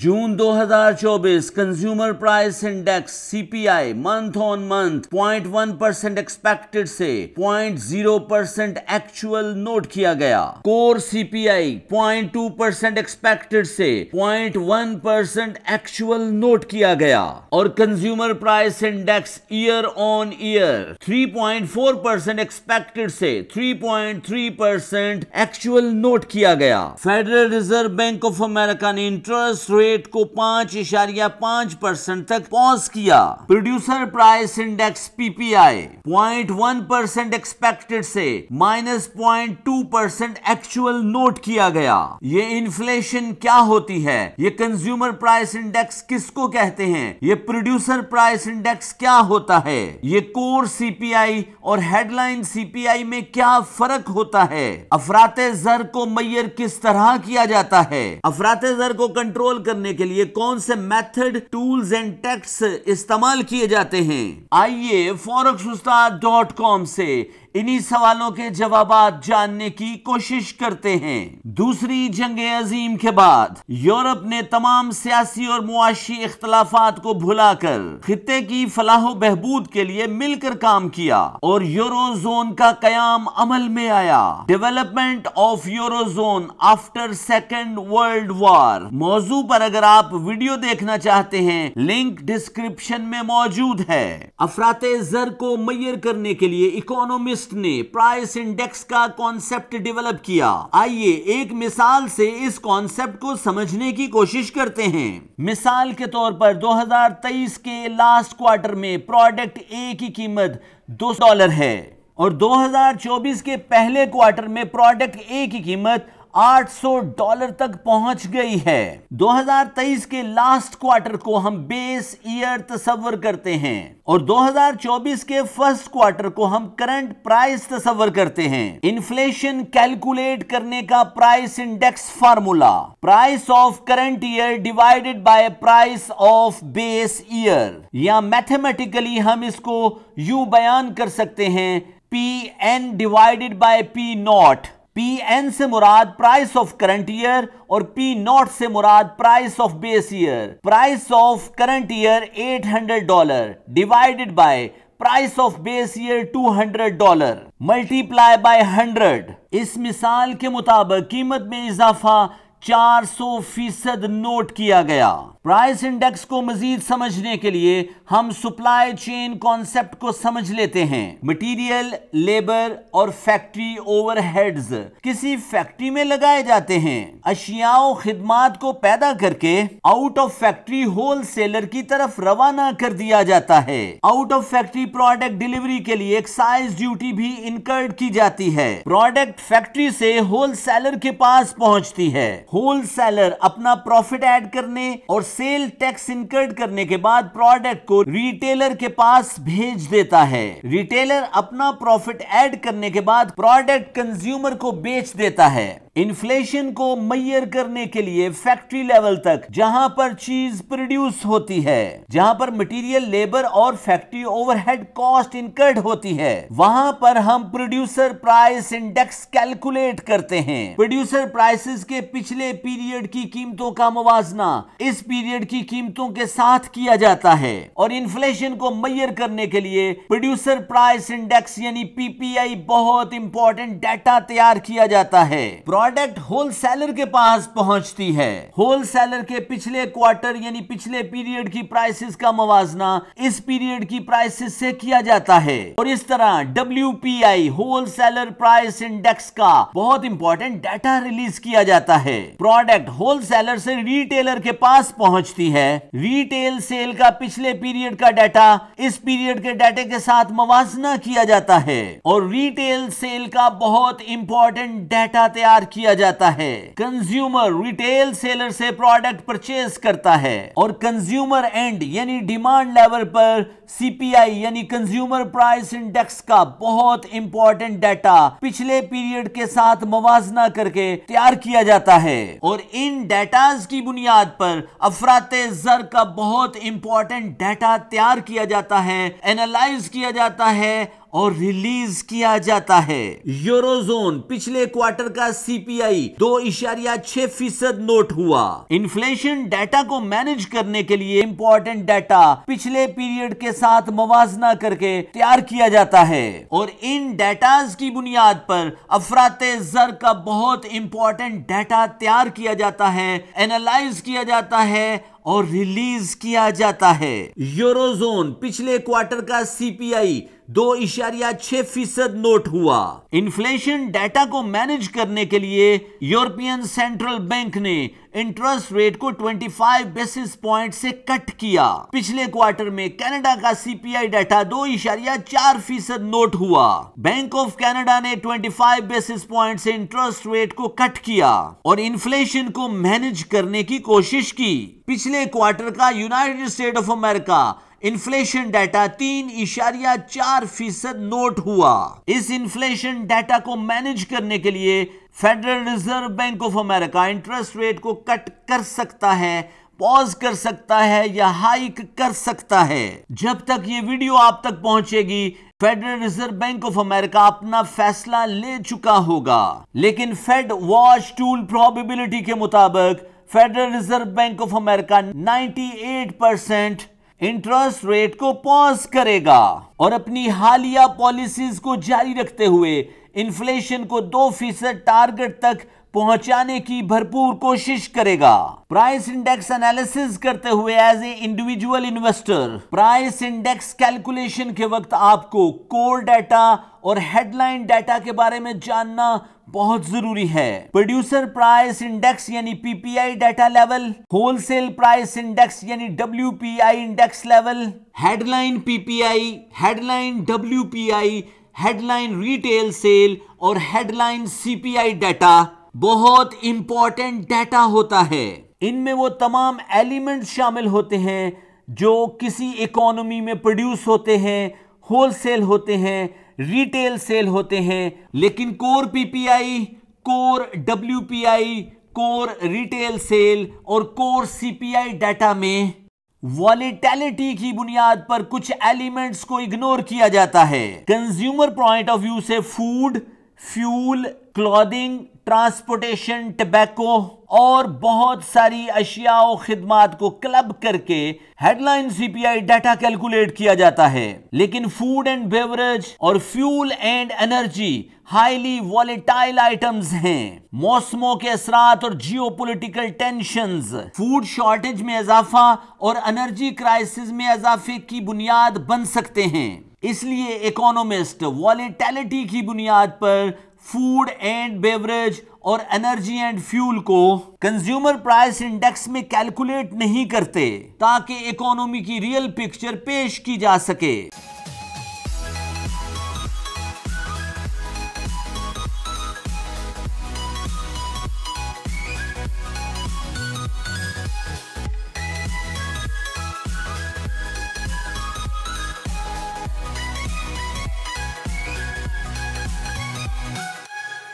June 2024 consumer price index CPI month on month 0.1 percent expected से 0.0 percent actual note किया गया core CPI 0.2 percent expected से 0.1 percent actual note किया गया और consumer price index year on year 3.4 percent expected से 3.3 percent actual note किया गया federal reserve bank of America ने इंटरेस्ट रेट को पांच इशारिया पांच परसेंट तक पॉज किया producer price index PPI point one percent expected से minus point two percent actual note किया गया ये इन्फ्लेशन क्या होती है ये कंज्यूमर प्राइस इंडेक्स किसको कहते हैं ये प्रोड्यूसर प्राइस इंडेक्स क्या होता है ये कोर सीपीआई और हेडलाइन सीपीआई में क्या फर्क होता है अफराते जर को मैयर किस तरह किया जाता है अफराते जर को कंट्रोल कर करने के लिए कौन से मेथड टूल्स एंड टेक्स्ट इस्तेमाल किए जाते हैं आइए फॉरक्स उस्ताद डॉट कॉम से इन्हीं सवालों के जवाब जानने की कोशिश करते हैं दूसरी जंग अजीम के बाद यूरोप ने तमाम सियासी और मुआशी इख्तलाफात को भुलाकर खत्े की फलाह बहबूद के लिए मिलकर काम किया और यूरो जोन का कयाम अमल में आया development of euro zone after second world war मौजू पर अगर आप वीडियो देखना चाहते हैं लिंक डिस्क्रिप्शन में मौजूद है अफराते जर को मैयर करने के लिए इकोनॉमिक साइंटिस्ट ने प्राइस इंडेक्स का कॉन्सेप्ट डेवलप किया आइए एक मिसाल से इस कॉन्सेप्ट को समझने की कोशिश करते हैं मिसाल के तौर पर 2023 के लास्ट क्वार्टर में प्रोडक्ट ए की कीमत दो डॉलर है और 2024 के पहले क्वार्टर में प्रोडक्ट ए की कीमत 800 डॉलर तक पहुंच गई है 2023 के लास्ट क्वार्टर को हम बेस ईयर तस्वर करते हैं और 2024 के फर्स्ट क्वार्टर को हम करंट प्राइस तस्वर करते हैं इन्फ्लेशन कैलकुलेट करने का price index formula price of current year divided by price of base year या मैथमेटिकली हम इसको यू बयान कर सकते हैं P N divided by P not P N से मुराद प्राइस ऑफ करंट ईयर और पी नॉट से मुराद price of base year price of current year 800 dollar divided by price of base year 200 dollar multiply by 100 इस मिसाल के मुताबिक कीमत में इजाफा 400 फीसद नोट किया गया प्राइस इंडेक्स को मजीद समझने के लिए हम सप्लाई चेन कॉन्सेप्ट को समझ लेते हैं मटेरियल, लेबर और फैक्ट्री ओवरहेड्स किसी फैक्ट्री में लगाए जाते हैं अशियाओं खिदमात को पैदा करके out of factory wholesaler की तरफ रवाना कर दिया जाता है out of factory product delivery के लिए एक्साइज ड्यूटी भी इनकर्ड की जाती है प्रोडक्ट फैक्ट्री से होल सेलर के पास पहुँचती है होलसेलर अपना प्रॉफिट ऐड करने और सेल टैक्स इनकर्ड करने के बाद प्रोडक्ट को रिटेलर के पास भेज देता है रिटेलर अपना प्रॉफिट ऐड करने के बाद प्रोडक्ट कंज्यूमर को बेच देता है इन्फ्लेशन को मैयर करने के लिए फैक्ट्री लेवल तक जहां पर चीज प्रोड्यूस होती है जहां पर मटेरियल लेबर और फैक्ट्री ओवरहेड कॉस्ट इनकर्ड होती है वहां पर हम प्रोड्यूसर प्राइस इंडेक्स कैलकुलेट करते हैं प्रोड्यूसर प्राइसेस के पिछले पिछले पीरियड की कीमतों का मुवजना इस पीरियड की कीमतों के साथ किया जाता है और इन्फ्लेशन को मैयर करने के लिए प्रोड्यूसर प्राइस इंडेक्स यानी पीपीआई बहुत इंपॉर्टेंट डाटा तैयार किया जाता है प्रोडक्ट होलसेलर के पास पहुंचती है होलसेलर के पिछले क्वार्टर यानी पिछले पीरियड की प्राइसिस का मुवजना इस पीरियड की प्राइसिस से किया जाता है और इस तरह डब्ल्यू होलसेलर प्राइस इंडेक्स का बहुत इंपॉर्टेंट डाटा रिलीज किया जाता है प्रोडक्ट होलसेलर से रिटेलर के पास पहुंचती है रिटेल सेल का पिछले पीरियड का डाटा इस पीरियड के डाटा के साथ मुवजना किया जाता है और रिटेल सेल का बहुत इंपॉर्टेंट डाटा तैयार किया जाता है कंज्यूमर रिटेल सेलर से प्रोडक्ट परचेज करता है और कंज्यूमर एंड यानी डिमांड लेवल पर सीपीआई यानी कंज्यूमर प्राइस इंडेक्स का बहुत इंपॉर्टेंट डाटा पिछले पीरियड के साथ मुजना करके तैयार किया जाता है है और इन डेटाज की बुनियाद पर अफराते जर का बहुत इंपॉर्टेंट डेटा तैयार किया जाता है एनालाइज किया जाता है और रिलीज किया जाता है यूरोजोन पिछले क्वार्टर का सीपीआई दो इशारिया छह फीसद नोट हुआ इन्फ्लेशन डाटा को मैनेज करने के लिए इम्पोर्टेंट डाटा पिछले पीरियड के साथ मुवजना करके तैयार किया जाता है और इन डाटाज की बुनियाद पर अफराते जर का बहुत इंपॉर्टेंट डाटा तैयार किया जाता है एनालाइज किया जाता है और रिलीज किया जाता है यूरोजोन पिछले क्वार्टर का सीपीआई दो इशारिया छह फीसद नोट हुआ इन्फ्लेशन डाटा को मैनेज करने के लिए यूरोपियन सेंट्रल बैंक ने इंटरेस्ट रेट को 25 बेसिस पॉइंट से कट किया पिछले क्वार्टर में कनाडा का सीपीआई डाटा दो इशारिया चार फीसद नोट हुआ बैंक ऑफ कनाडा ने 25 बेसिस पॉइंट से इंटरेस्ट रेट को कट किया और इन्फ्लेशन को मैनेज करने की कोशिश की पिछले क्वार्टर का United State of America inflation data तीन इशारिया चार फीसद नोट हुआ इस इन्फ्लेशन डाटा को मैनेज करने के लिए federal reserve bank of America interest rate को कट कर सकता है पॉज कर सकता है या हाइक कर सकता है जब तक ये वीडियो आप तक पहुंचेगी federal reserve bank of America अपना फैसला ले चुका होगा लेकिन फेड वॉच टूल प्रोबेबिलिटी के मुताबिक federal reserve bank of America 98 percent interest rate को पॉज करेगा और अपनी हालिया पॉलिसीज को जारी रखते हुए इन्फ्लेशन को दो फीसद टारगेट तक पहुंचाने की भरपूर कोशिश करेगा प्राइस इंडेक्स एनालिसिस करते हुए as a individual investor price index calculation के वक्त आपको कोर डाटा और हेडलाइन डाटा के बारे में जानना बहुत जरूरी है प्रोड्यूसर प्राइस इंडेक्स यानी PPI data level wholesale price index यानी W index level headline PPI headline W headline retail sale और हेडलाइन सीपीआई डाटा बहुत इंपॉर्टेंट डाटा होता है इनमें वो तमाम एलिमेंट शामिल होते हैं जो किसी इकोनॉमी में प्रोड्यूस होते हैं होलसेल होते हैं रिटेल सेल होते हैं लेकिन core PPI core WPI core retail sale और कोर सीपीआई डाटा में वॉलिटैलिटी की बुनियाद पर कुछ एलिमेंट्स को इग्नोर किया जाता है कंज्यूमर पॉइंट ऑफ व्यू से food fuel clothing transportation tobacco और बहुत सारी अशिया खिदमात को क्लब करके हेडलाइन सीपीआई डाटा कैलकुलेट किया जाता है लेकिन फूड एंड बेवरेज और fuel and energy highly volatile items हैं मौसमों के असरात और जियोपॉलिटिकल टेंशंस फूड शॉर्टेज में इजाफा और एनर्जी क्राइसिस में इजाफे की बुनियाद बन सकते हैं इसलिए इकोनॉमिस्ट वॉलेटैलिटी की बुनियाद पर फूड एंड बेवरेज और एनर्जी एंड फ्यूल को कंज्यूमर प्राइस इंडेक्स में कैलकुलेट नहीं करते ताकि इकोनॉमी की रियल पिक्चर पेश की जा सके